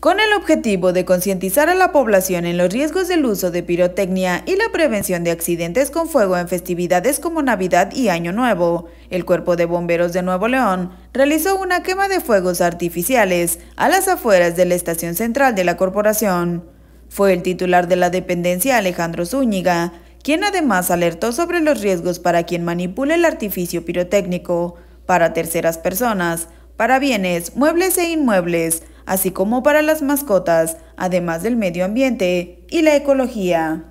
Con el objetivo de concientizar a la población en los riesgos del uso de pirotecnia y la prevención de accidentes con fuego en festividades como Navidad y Año Nuevo, el Cuerpo de Bomberos de Nuevo León realizó una quema de fuegos artificiales a las afueras de la estación central de la corporación. Fue el titular de la dependencia Alejandro Zúñiga, quien además alertó sobre los riesgos para quien manipule el artificio pirotécnico, para terceras personas, para bienes, muebles e inmuebles, así como para las mascotas, además del medio ambiente y la ecología.